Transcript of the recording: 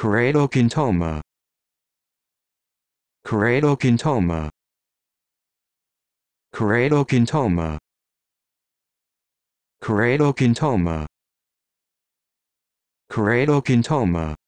Corado Quintoma. Corado Quintoma. Corado Quintoma. Corado Quintoma. Corado Quintoma.